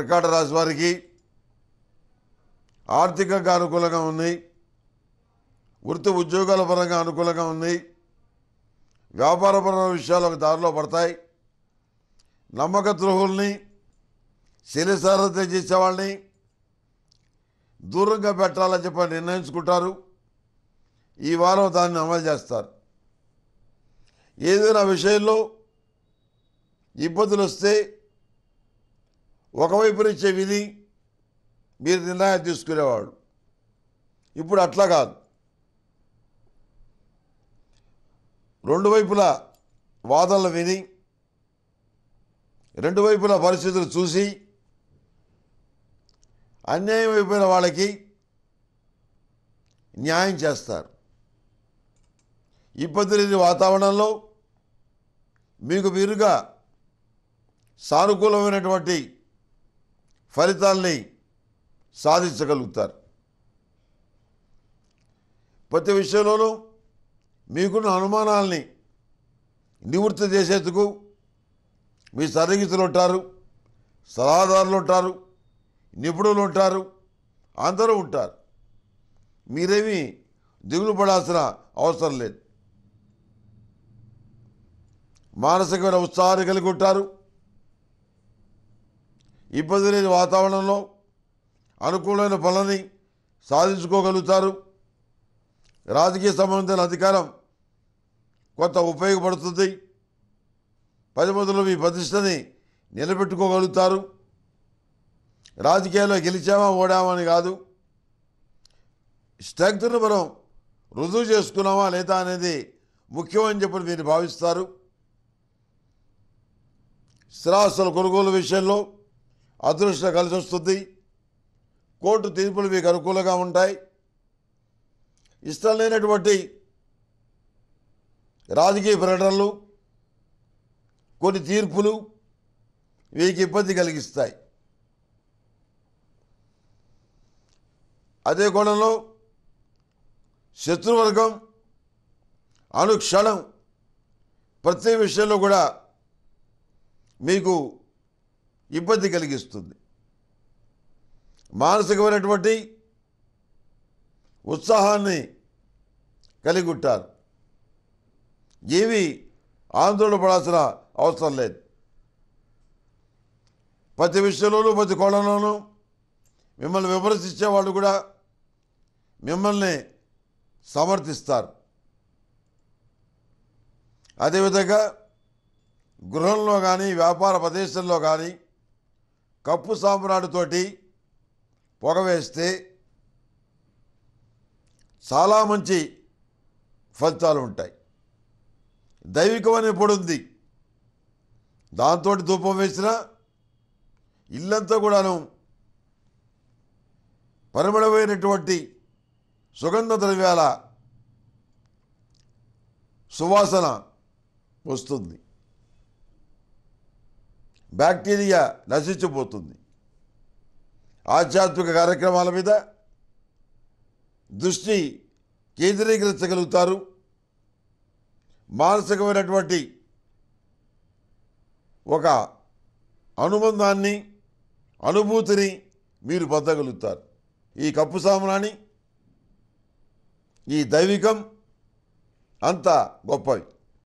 కర్కాట రాశి వారికి ఆర్థికంగా అనుకూలంగా ఉన్నాయి వృత్తి ఉద్యోగాల పరంగా అనుకూలంగా ఉన్నాయి వ్యాపారపరమైన విషయాలు ఒక దారిలో పడతాయి నమ్మక ద్రోహుల్ని శిలసారథ్యం చేసేవాళ్ళని దూరంగా పెట్టాలని చెప్పి నిర్ణయించుకుంటారు ఈ వారం దాన్ని అమలు చేస్తారు ఏదైనా విషయంలో ఇబ్బందులు వస్తే ఒకవైపు నుంచే విని మీరు నిర్ణయం తీసుకునేవాడు ఇప్పుడు అట్లా కాదు రెండు వైపుల వాదనలు విని రెండు వైపుల పరిస్థితులు చూసి అన్యాయం అయిపోయిన వాళ్ళకి న్యాయం చేస్తారు ఇబ్బంది లేని వాతావరణంలో మీకు మీరుగా సానుకూలమైనటువంటి ఫలితాల్ని సాధించగలుగుతారు ప్రతి విషయంలోనూ మీకున్న అనుమానాల్ని నివృత్తి చేసేందుకు మీ సన్నిహితులు ఉంటారు సలహాదారులు ఉంటారు నిపుణులు ఉంటారు అందరూ ఉంటారు మీరేమీ దిగులు పడాల్సిన అవసరం లేదు మానసికమైన ఉత్సాహాన్ని కలిగి ఉంటారు ఇబ్బంది లేని వాతావరణంలో అనుకూలమైన పనులని సాధించుకోగలుగుతారు రాజకీయ సంబంధించిన అధికారం కొంత ఉపయోగపడుతుంది పది మందిలో మీ ప్రతిష్టని నిలబెట్టుకోగలుగుతారు రాజకీయాల్లో గెలిచామా ఓడామని కాదు స్ట్రెంగ్త్ను మనం రుజువు చేసుకున్నామా లేదా అనేది ముఖ్యమని చెప్పి మీరు భావిస్తారు స్థిరాస్తుల కొనుగోలు విషయంలో అదృష్టం కలిసి వస్తుంది కోర్టు తీర్పులు మీకు అనుకూలంగా ఉంటాయి ఇష్టం లేనటువంటి రాజకీయ ప్రకటనలు కొన్ని తీర్పులు మీకు ఇబ్బంది కలిగిస్తాయి అదే కోణంలో శత్రువర్గం అనుక్షణం ప్రతి విషయంలో కూడా మీకు ఇబ్బంది కలిగిస్తుంది మానసికమైనటువంటి ఉత్సాహాన్ని కలిగి ఏవి ఆందోళన పడాల్సిన అవసరం లేదు ప్రతి విషయంలోనూ ప్రతి కోణంలోనూ మిమ్మల్ని విమర్శించే వాళ్ళు కూడా మిమ్మల్ని సమర్థిస్తారు అదేవిధంగా గృహంలో కానీ వ్యాపార ప్రదేశంలో కానీ కప్పు సాంబ్రాడుతోటి పొగ వేస్తే చాలా మంచి ఫలితాలు ఉంటాయి దైవికం అనే పొడి ఉంది దాంతో ధూపం వేసినా ఇల్లంతా కూడాను పరిమళమైనటువంటి సుగంధ ద్రవ్యాల సువాసన వస్తుంది బ్యాక్టీరియా నశించిపోతుంది ఆధ్యాత్మిక కార్యక్రమాల మీద దృష్టి కేంద్రీకరించగలుగుతారు మానసికమైనటువంటి ఒక అనుబంధాన్ని అనుభూతిని మీరు పొందగలుగుతారు ఈ కప్పు సామ్రాణి ఈ దైవికం అంత గొప్పవి